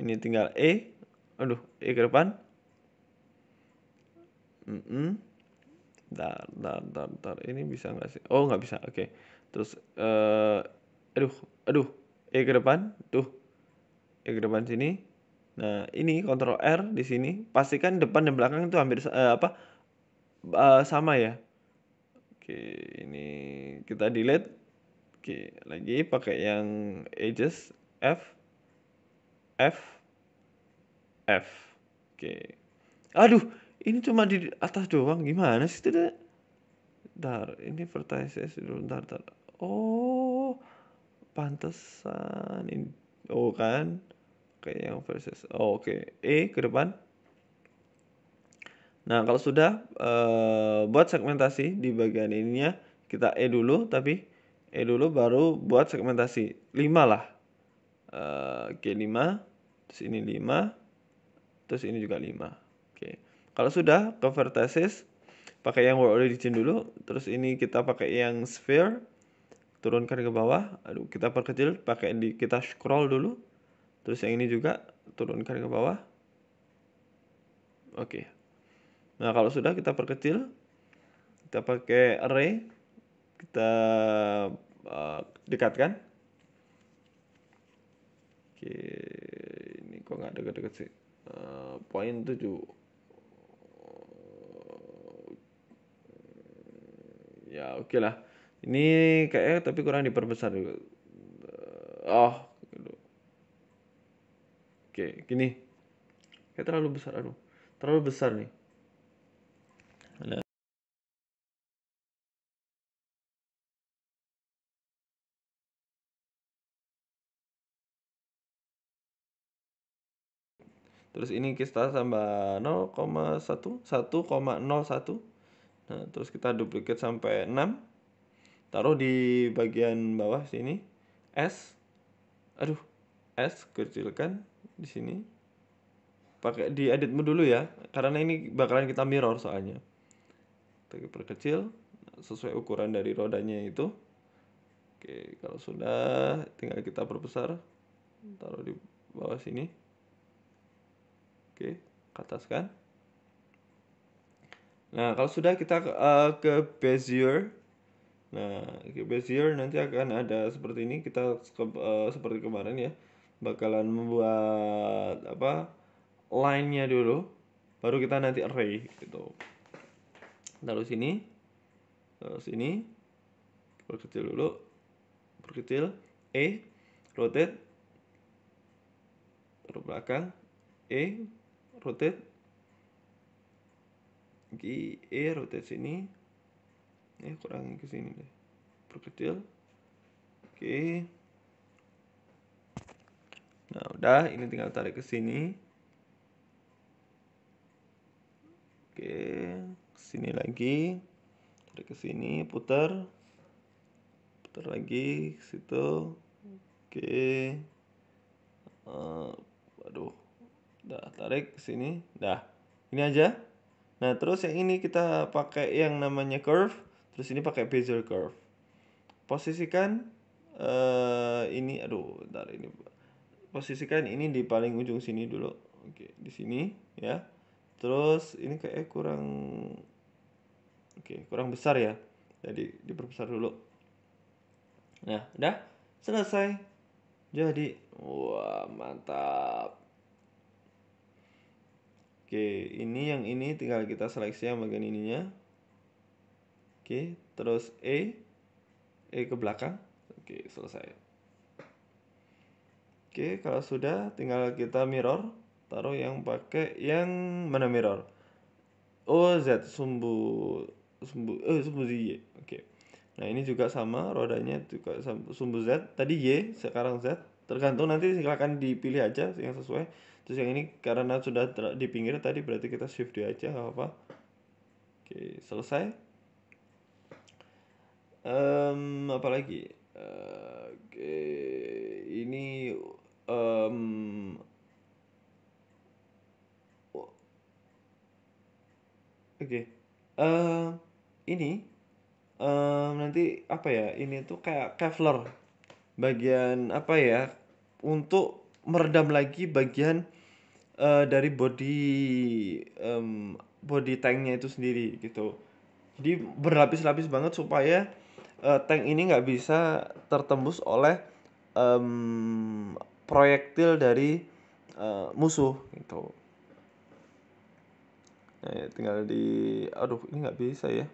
ini tinggal E aduh E ke depan mm -mm. Dar, dar, dar, dar. Ini bisa nggak sih? Oh, nggak bisa. Oke. Okay. Terus, uh, aduh, aduh. E ke depan. Tuh. E ke depan sini. Nah, ini kontrol R di sini, pastikan depan dan belakang itu hampir uh, apa uh, sama ya. Oke, ini kita delete. Oke, lagi pakai yang edges F F F. Oke. Aduh, ini cuma di atas doang. Gimana sih itu Bentar, ini vertices dulu bentar, bentar. Oh, pantesan ini. Oh kan. Oke, yang versus. Oh, Oke, E ke depan. Nah, kalau sudah e, buat segmentasi di bagian ininya, kita E dulu, tapi E dulu baru buat segmentasi. 5 lah. E, Oke, 5. Terus ini 5. Terus ini juga 5. Oke. Kalau sudah, ke vertices, pakai yang world origin dulu. Terus ini kita pakai yang sphere. Turunkan ke bawah. Aduh, kita perkecil, pakai di, kita scroll dulu terus yang ini juga turunkan ke bawah oke nah kalau sudah kita perkecil kita pakai array kita uh, dekatkan oke ini kok nggak dekat-dekat sih uh, poin tujuh. ya oke okay lah ini kayaknya tapi kurang diperbesar juga eh, oh oke gini kayak terlalu besar aduh terlalu besar nih Terus ini kita tambah 0,1 1,01 Nah terus kita duplikat sampai 6 Taruh di bagian bawah sini S Aduh S kecilkan di sini pakai di editmu dulu ya karena ini bakalan kita mirror soalnya kita perkecil sesuai ukuran dari rodanya itu oke kalau sudah tinggal kita perbesar taruh di bawah sini oke ke atas kan nah kalau sudah kita ke, uh, ke bezier nah ke bezier nanti akan ada seperti ini kita ke, uh, seperti kemarin ya bakalan membuat apa line-nya dulu baru kita nanti array gitu lalu sini lalu sini perkecil dulu perkecil e rotate taruh belakang e rotate G, e rotate sini eh kurangin ke sini deh perkecil oke okay. Nah, udah ini tinggal tarik ke sini. Oke, ke sini lagi. Tarik ke sini, putar. Putar lagi ke situ. Oke. Uh, eh, aduh. Udah tarik ke sini. Dah. Ini aja. Nah, terus yang ini kita pakai yang namanya curve, terus ini pakai bezel curve. Posisikan uh, ini aduh, bentar ini posisikan ini di paling ujung sini dulu oke di sini ya terus ini kayak kurang oke kurang besar ya jadi diperbesar dulu nah udah selesai jadi wah mantap oke ini yang ini tinggal kita seleksi yang bagian ininya oke terus E E ke belakang oke selesai Oke, kalau sudah tinggal kita mirror, taruh yang pakai yang mana mirror? OZ sumbu sumbu eh sumbu z Oke. Nah, ini juga sama rodanya juga sumbu Z, tadi Y, sekarang Z. Tergantung nanti silakan dipilih aja yang sesuai. Terus yang ini karena sudah di pinggir tadi berarti kita shift dia aja apa-apa. Oke, selesai. Um, apalagi? Uh, Oke. Okay um, Oke. Okay. Uh, eh, ini um, nanti apa ya? Ini tuh kayak Kevlar. Bagian apa ya? Untuk meredam lagi bagian uh, dari body um, body tanknya itu sendiri gitu. Jadi berlapis-lapis banget supaya uh, tank ini nggak bisa tertembus oleh um, proyektil dari uh, musuh itu Nah, ya, tinggal di aduh ini nggak bisa ya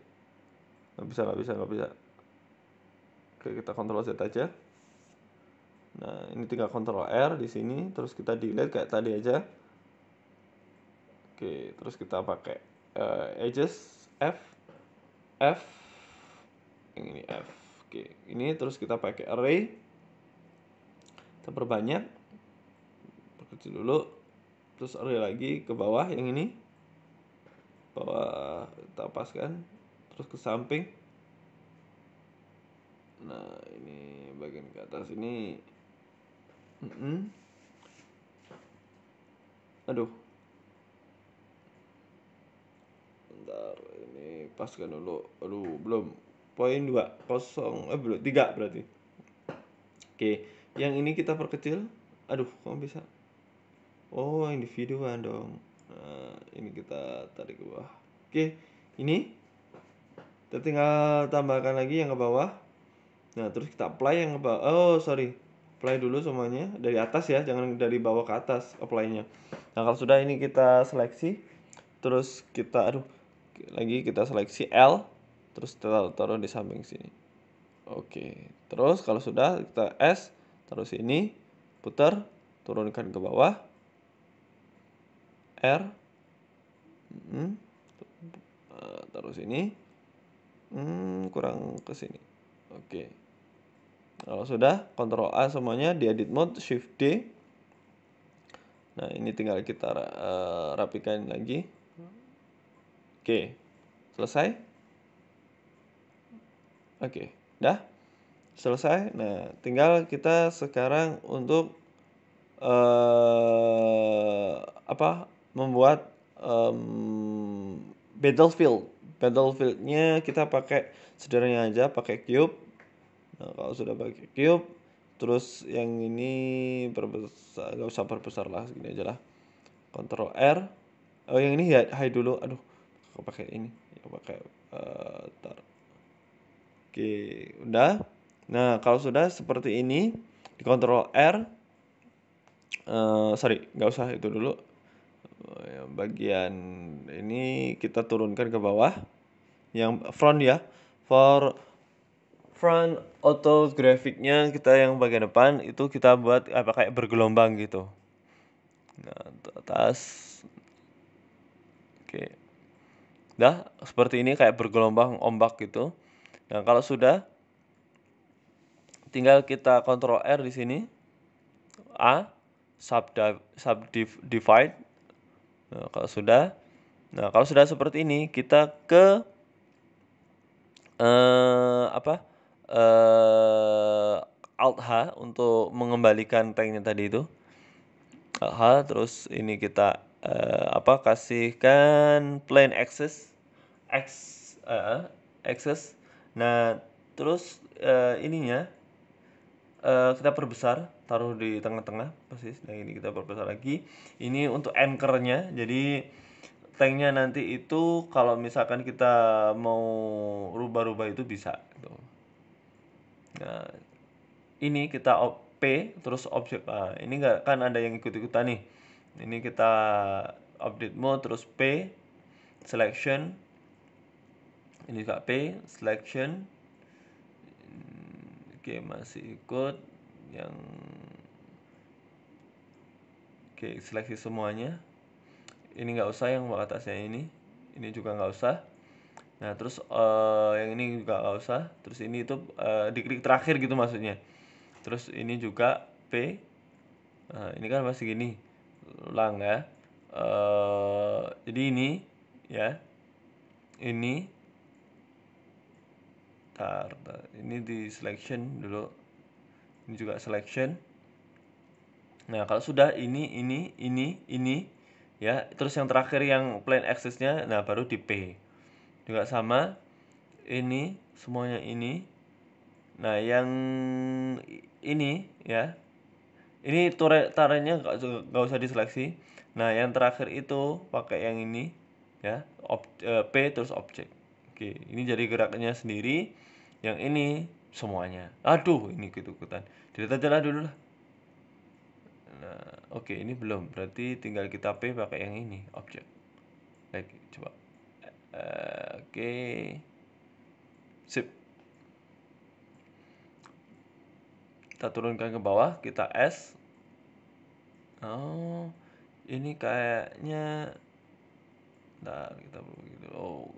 nggak bisa nggak bisa nggak bisa oke kita kontrol z aja nah ini tinggal kontrol r di sini terus kita delete kayak tadi aja oke terus kita pakai uh, edges f f yang ini f oke ini terus kita pakai array kita perbanyak perkecil dulu terus ori lagi ke bawah yang ini bawah kita paskan terus ke samping nah ini bagian ke atas ini mm -mm. aduh bentar ini paskan dulu aduh belum poin dua kosong eh belum tiga berarti oke okay yang ini kita perkecil aduh kok bisa oh individuan dong nah, ini kita tarik ke bawah oke ini kita tinggal tambahkan lagi yang ke bawah nah terus kita apply yang ke bawah oh sorry apply dulu semuanya dari atas ya jangan dari bawah ke atas apply-nya nah kalau sudah ini kita seleksi terus kita aduh lagi kita seleksi L terus kita taruh di samping sini oke terus kalau sudah kita S terus ini putar turunkan ke bawah R hmm, terus ini hmm, kurang ke sini oke kalau sudah kontrol A semuanya di edit mode Shift D nah ini tinggal kita uh, rapikan lagi oke selesai oke dah selesai nah tinggal kita sekarang untuk uh, apa membuat um, battlefield battlefieldnya kita pakai sederhana aja pakai cube nah kalau sudah pakai cube terus yang ini perbesar gak usah perbesar lah segini aja lah Ctrl R oh yang ini hide, hide dulu aduh aku pakai ini aku pakai uh, eh, tar oke udah Nah, kalau sudah seperti ini, dikontrol R, uh, sorry, nggak usah itu dulu. Eh, bagian ini kita turunkan ke bawah, yang front ya, for front auto grafiknya kita yang bagian depan itu kita buat apa kayak bergelombang gitu. Nah, atas. Oke. Dah, seperti ini kayak bergelombang ombak gitu. Nah, kalau sudah tinggal kita kontrol R di sini A sub sub divide nah, kalau sudah nah kalau sudah seperti ini kita ke eh, apa eh, alt H untuk mengembalikan tanknya tadi itu alt H terus ini kita eh, apa kasihkan plane axis x eh, eh axis nah terus uh, ininya Eh, kita perbesar taruh di tengah-tengah persis nah ini kita perbesar lagi ini untuk anchornya jadi tanknya nanti itu kalau misalkan kita mau rubah-rubah itu bisa gitu. nah ini kita op terus objek A ah, ini enggak kan ada yang ikut-ikutan nih ini kita update mode terus P selection ini juga P selection Oke, masih ikut yang Oke, seleksi semuanya. Ini nggak usah yang bawah atasnya ini. Ini juga nggak usah. Nah, terus uh, yang ini juga nggak usah. Terus ini itu uh, diklik terakhir gitu maksudnya. Terus ini juga P. Nah, ini kan masih gini. Ulang ya. Uh, jadi ini ya. Ini tar, ini di selection dulu ini juga selection nah kalau sudah ini ini ini ini ya terus yang terakhir yang plain axisnya nah baru di P juga sama ini semuanya ini nah yang ini ya ini tarinya nggak usah diseleksi nah yang terakhir itu pakai yang ini ya ob, e, P terus objek oke ini jadi geraknya sendiri yang ini semuanya aduh ini gitu ikutan delete aja lah dulu lah nah oke okay, ini belum berarti tinggal kita p pakai yang ini objek baik coba uh, oke okay. sip kita turunkan ke bawah kita s oh ini kayaknya nah kita gitu. Oh.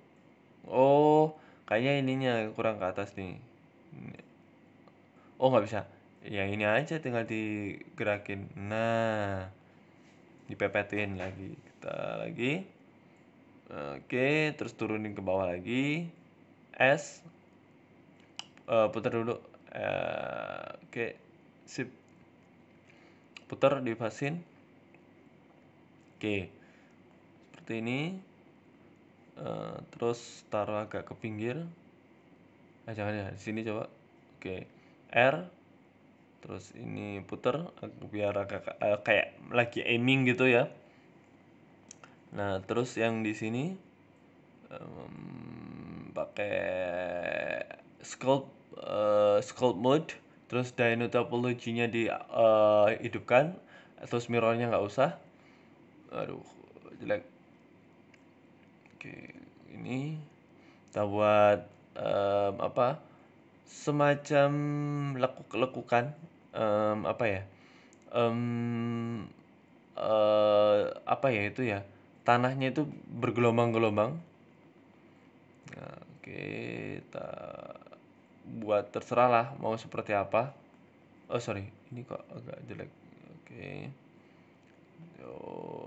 Oh, kayaknya ininya kurang ke atas nih oh nggak bisa yang ini aja tinggal digerakin nah dipepetin lagi kita lagi oke terus turunin ke bawah lagi S uh, putar dulu uh, oke sip putar di vaksin oke seperti ini Eh, terus taruh agak ke pinggir Eh jangan ya di sini coba oke okay. R terus ini puter biar agak uh, kayak lagi aiming gitu ya nah terus yang di sini um, pakai sculpt uh, sculpt mode terus dyno topologinya di uh, hidupkan terus mirrornya nggak usah aduh jelek ini kita buat um, apa semacam lekuk-lekukan um, apa ya um, uh, apa ya itu ya tanahnya itu bergelombang-gelombang nah, kita buat terserah lah mau seperti apa oh sorry ini kok agak jelek oke okay.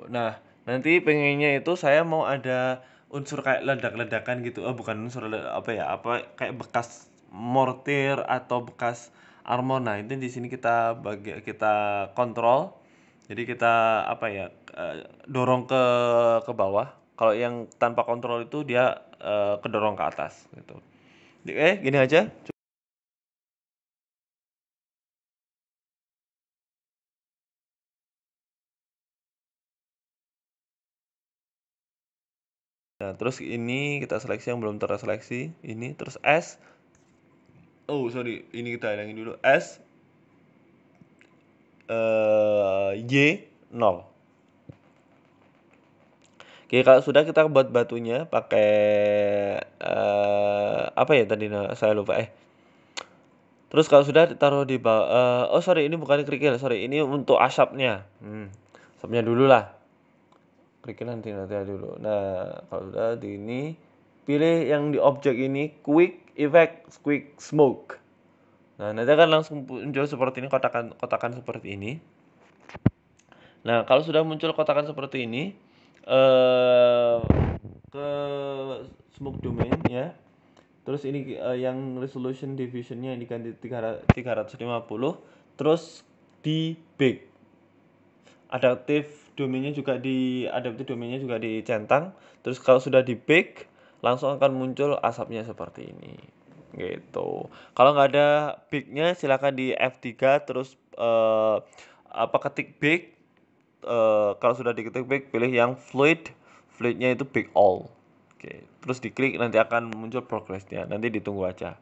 nah nanti pengennya itu saya mau ada unsur kayak ledak-ledakan gitu oh, bukan unsur apa ya apa kayak bekas mortir atau bekas armor nah itu di sini kita bagi kita kontrol jadi kita apa ya dorong ke ke bawah kalau yang tanpa kontrol itu dia uh, kedorong ke atas gitu eh gini aja Nah, terus ini kita seleksi yang belum terseleksi. Ini terus S. Oh, sorry. Ini kita hilangin dulu. S eh uh, Y 0. Oke, kalau sudah kita buat batunya pakai eh apa ya tadi nah, saya lupa eh. Terus kalau sudah ditaruh di bawah uh, oh sorry ini bukan kerikil, sorry ini untuk asapnya. Hmm. Asapnya dulu lah klik nanti nanti dulu nah kalau sudah di ini pilih yang di objek ini quick effect quick smoke nah nanti akan langsung muncul seperti ini kotakan kotakan seperti ini nah kalau sudah muncul kotakan seperti ini eh ke smoke domain ya terus ini uh, yang resolution divisionnya diganti 350 terus di big Adaptive domainnya juga di adaptif domainnya juga dicentang terus kalau sudah di pick langsung akan muncul asapnya seperti ini gitu kalau nggak ada picknya silahkan di F3 terus uh, apa ketik big uh, eh, kalau sudah diketik big pilih yang fluid fluidnya itu big all Oke, terus diklik nanti akan muncul progressnya. Nanti ditunggu aja.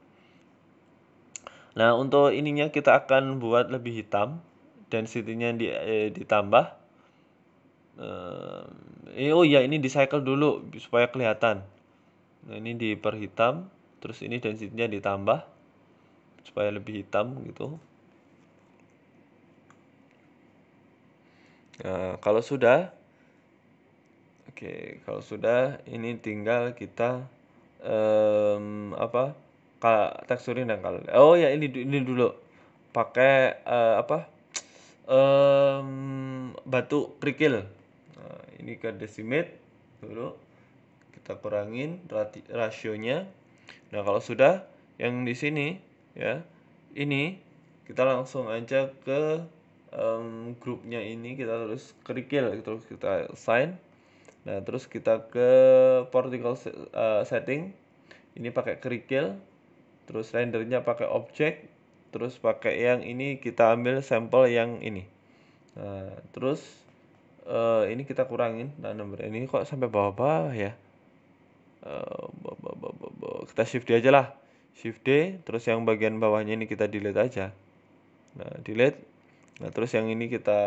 Nah, untuk ininya kita akan buat lebih hitam density-nya di, eh, ditambah eh, eh oh ya ini di cycle dulu supaya kelihatan nah, ini diperhitam terus ini density-nya ditambah supaya lebih hitam gitu nah, kalau sudah oke kalau sudah ini tinggal kita um, apa teksturin dan kalau oh ya ini ini dulu pakai uh, apa um, batu kerikil nah, ini ke desimet dulu kita kurangin rati, rasionya nah kalau sudah yang di sini ya ini kita langsung aja ke um, grupnya ini kita terus kerikil terus kita sign nah terus kita ke particle uh, setting ini pakai kerikil terus rendernya pakai objek terus pakai yang ini kita ambil sampel yang ini nah, terus uh, ini kita kurangin nah nomor ini kok sampai bawah-bawah ya uh, bawah, bawah, bawah, kita shift D aja lah shift D terus yang bagian bawahnya ini kita delete aja nah delete nah terus yang ini kita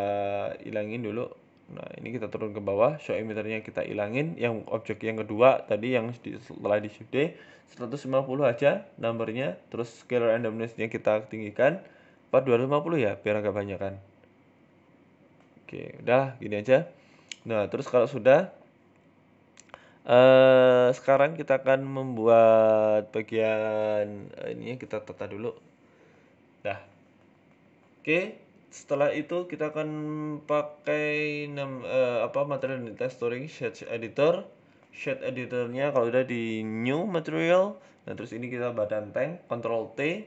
hilangin dulu Nah, ini kita turun ke bawah, show emitternya kita ilangin. Yang objek yang kedua tadi yang di, setelah di shift D 150 aja numbernya, terus scale randomness-nya kita tinggikan 4250 ya, biar agak banyak kan. Oke, udah gini aja. Nah, terus kalau sudah eh sekarang kita akan membuat bagian eh, ini ya, kita tata dulu. Dah. Oke setelah itu kita akan pakai uh, apa material di storing shade editor shade editornya kalau udah di new material nah terus ini kita badan tank control T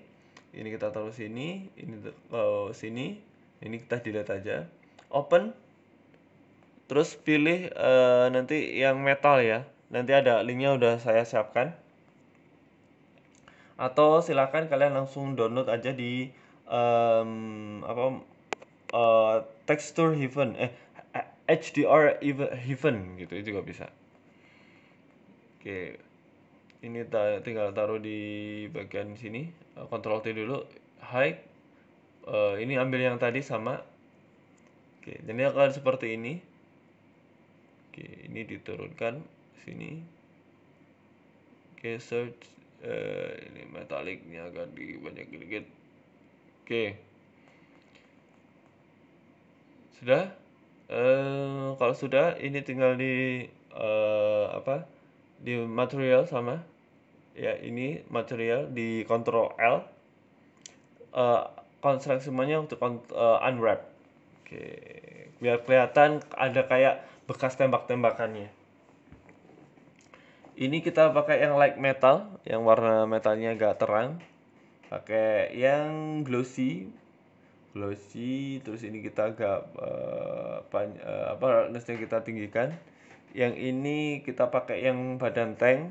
ini kita taruh sini ini uh, sini ini kita delete aja open terus pilih uh, nanti yang metal ya nanti ada linknya udah saya siapkan atau silakan kalian langsung download aja di um, apa uh, texture heaven eh HDR even heaven gitu juga bisa oke ini ta tinggal taruh di bagian sini uh, T dulu high uh, ini ambil yang tadi sama oke jadi akan seperti ini oke ini diturunkan sini oke search uh, ini metaliknya agak dibanyak banyak dikit oke sudah? Eh, kalau sudah ini tinggal di eh, apa? Di material sama ya ini material di kontrol L. Eh, semuanya untuk uh, unwrap. Oke, biar kelihatan ada kayak bekas tembak-tembakannya. Ini kita pakai yang light metal, yang warna metalnya agak terang. Pakai yang glossy, glossy terus ini kita agak uh, pan, uh, apa hardnessnya kita tinggikan yang ini kita pakai yang badan tank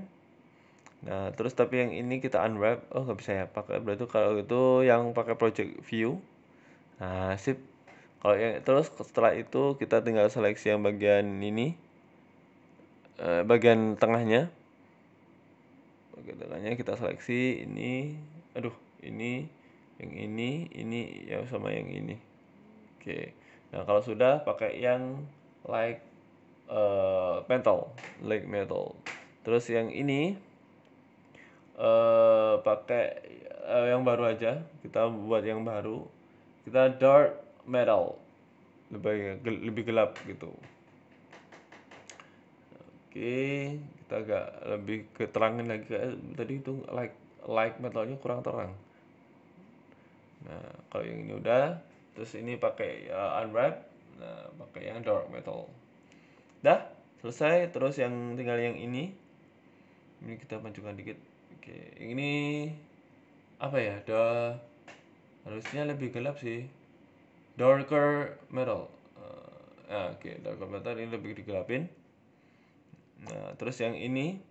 nah terus tapi yang ini kita unwrap oh nggak bisa ya pakai berarti kalau itu yang pakai project view nah sip kalau yang terus setelah itu kita tinggal seleksi yang bagian ini uh, bagian tengahnya bagian tengahnya kita seleksi ini aduh ini yang ini ini ya sama yang ini oke okay. nah kalau sudah pakai yang like uh, metal like metal terus yang ini uh, pakai uh, yang baru aja kita buat yang baru kita dark metal lebih lebih gelap gitu Oke, okay, kita agak lebih keterangin lagi tadi itu like like metalnya kurang terang nah kalau yang ini udah terus ini pakai uh, unwrap nah pakai yang dark metal dah selesai terus yang tinggal yang ini ini kita majukan dikit oke yang ini apa ya ada harusnya lebih gelap sih darker metal uh, ah, oke okay. darker metal ini lebih digelapin nah terus yang ini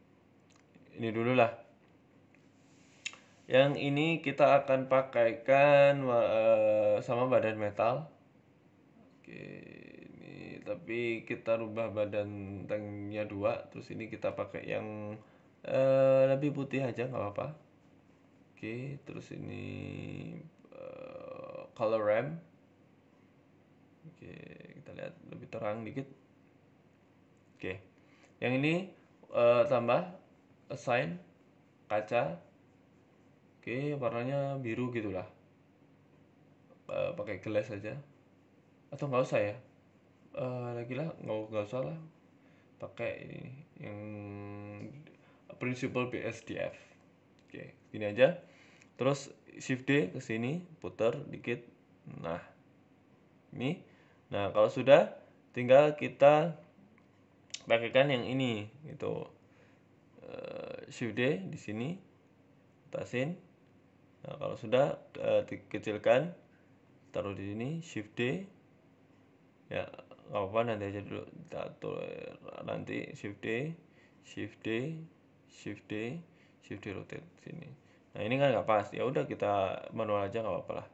ini dulu lah yang ini kita akan pakaikan uh, sama badan metal. Oke, ini tapi kita rubah badan tanknya dua, terus ini kita pakai yang uh, lebih putih aja nggak apa-apa. Oke, terus ini uh, color ramp. Oke, kita lihat lebih terang dikit. Oke. Yang ini uh, tambah assign kaca oke warnanya biru gitulah e, pakai gelas aja atau nggak usah ya e, lagi lah nggak nggak usah lah pakai ini yang principal BSDF oke ini aja terus shift D ke sini putar dikit nah ini nah kalau sudah tinggal kita pakaikan yang ini gitu eh, shift D di sini tasin Nah, kalau sudah uh, dikecilkan taruh di sini shift D. Ya, apa nanti aja dulu. nanti shift D, shift D, shift D, shift D rotate sini. Nah, ini kan nggak pas. Ya udah kita manual aja nggak apa-apa lah.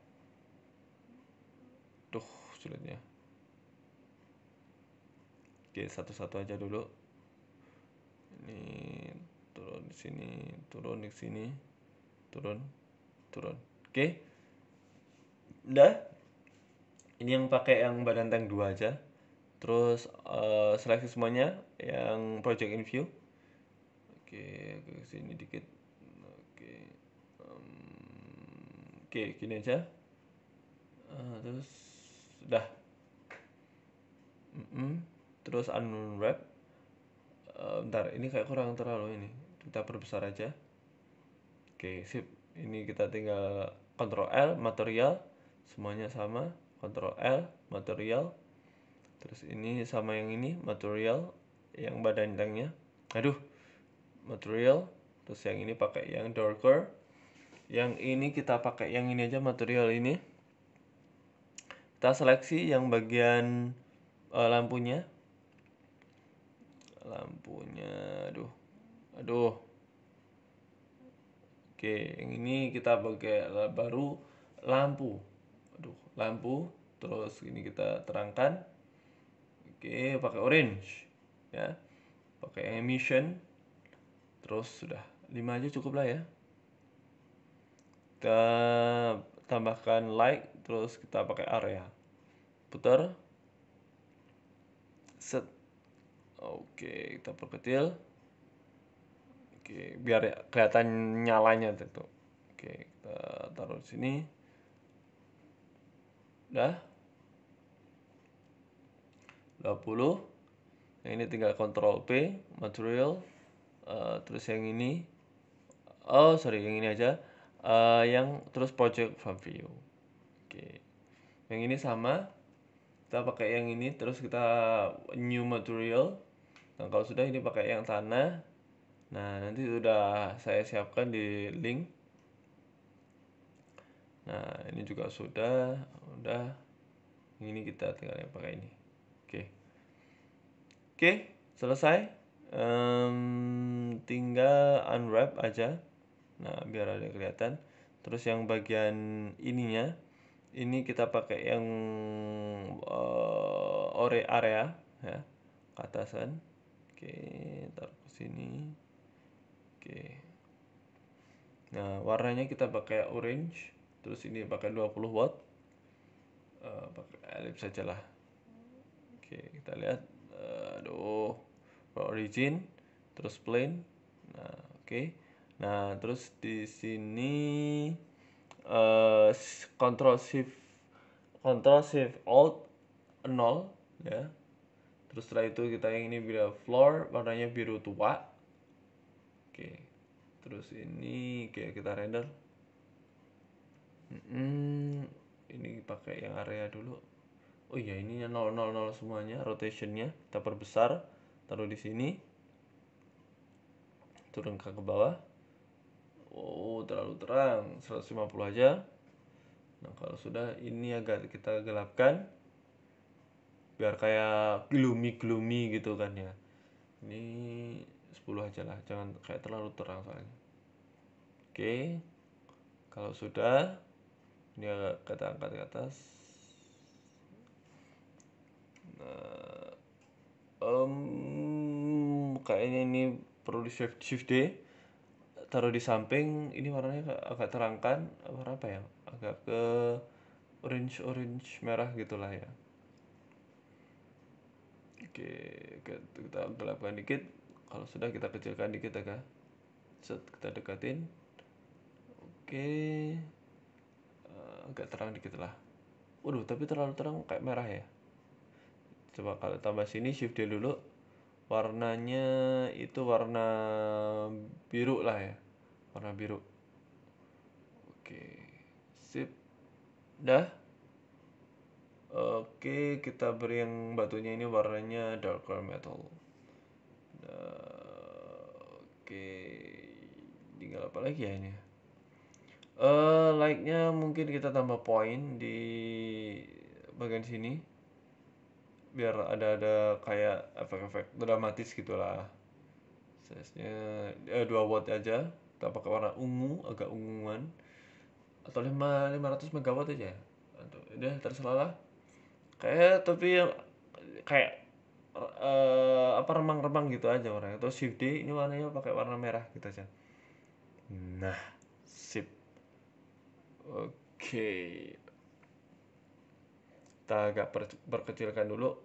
Tuh, sulitnya. Oke, satu-satu aja dulu. Ini turun di sini, turun di sini, turun turun oke okay? udah ini yang pakai yang badan tank dua aja terus uh, seleksi semuanya yang project in view oke okay, ke sini dikit oke okay. um, oke okay, gini aja uh, terus udah mm -mm. terus unwrap uh, bentar ini kayak kurang terlalu ini kita perbesar aja oke okay, sip ini kita tinggal kontrol L material semuanya sama kontrol L material terus ini sama yang ini material yang badan tangnya aduh material terus yang ini pakai yang darker yang ini kita pakai yang ini aja material ini kita seleksi yang bagian uh, lampunya lampunya aduh aduh Oke, yang ini kita pakai baru lampu. Aduh, lampu. Terus ini kita terangkan. Oke, pakai orange. Ya. Pakai emission. Terus sudah 5 aja cukup lah ya. Kita tambahkan light, terus kita pakai area. Putar. Set. Oke, kita perkecil. Oke, biar kelihatan nyalanya itu. Oke, kita taruh sini. Udah. 20. Yang ini tinggal kontrol P, material. Uh, terus yang ini oh sorry yang ini aja. Uh, yang terus project from view. Oke. Yang ini sama. Kita pakai yang ini terus kita new material. Nah, kalau sudah ini pakai yang tanah Nah, nanti sudah saya siapkan di link. Nah, ini juga sudah, udah. Ini kita tinggal yang pakai ini. Oke. Oke, selesai. Um, tinggal unwrap aja. Nah, biar ada kelihatan. Terus yang bagian ininya, ini kita pakai yang uh, ore area ya, ke atasan. Oke, taruh ke sini. Oke. Nah, warnanya kita pakai orange, terus ini pakai 20 watt. Uh, pakai elips saja lah. Oke, kita lihat uh, origin, terus plain, Nah, oke. Okay. Nah, terus di sini uh, control shift control shift alt 0 ya. Terus setelah itu kita yang ini bila floor warnanya biru tua oke terus ini kayak kita render hmm, ini pakai yang area dulu oh iya ini 000 semuanya rotationnya kita perbesar taruh di sini turun ke bawah oh terlalu terang 150 aja nah kalau sudah ini agak kita gelapkan biar kayak gloomy gloomy gitu kan ya ini 10 aja lah jangan kayak terlalu terang soalnya oke kalau sudah ini agak kita angkat ke atas nah um, kayaknya ini perlu di shift shift D taruh di samping ini warnanya agak terangkan warna apa ya agak ke orange orange merah gitulah ya oke kita gelapkan dikit kalau sudah kita kecilkan dikit agak ya, set kita dekatin oke eh, agak terang dikit lah waduh tapi terlalu terang kayak merah ya coba kalau tambah sini shift dia dulu warnanya itu warna biru lah ya warna biru oke sip dah oke kita beri yang batunya ini warnanya darker metal oke tinggal apa lagi ya ini uh, eh, like nya mungkin kita tambah poin di bagian sini biar ada ada kayak efek-efek dramatis gitulah size nya eh, 2 watt aja kita pakai warna ungu agak unguan atau lima ratus megawatt aja atau udah terserah lah kayak tapi kayak uh, apa remang-remang gitu aja orang atau shift D ini warnanya pakai warna merah gitu aja nah sip oke kita agak per, perkecilkan dulu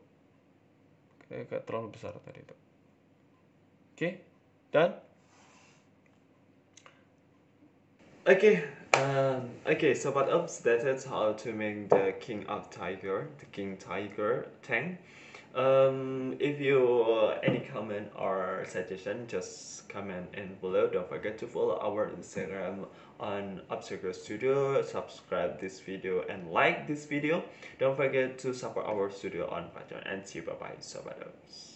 kayak agak terlalu besar tadi itu oke dan oke okay. Um, okay, so That is how to make the King of Tiger, the King Tiger tank. Um, if you uh, any comment or suggestion, just comment in below. Don't forget to follow our Instagram on Obscure Studio. Subscribe this video and like this video. Don't forget to support our studio on Patreon. And see you. Bye bye, Sobados.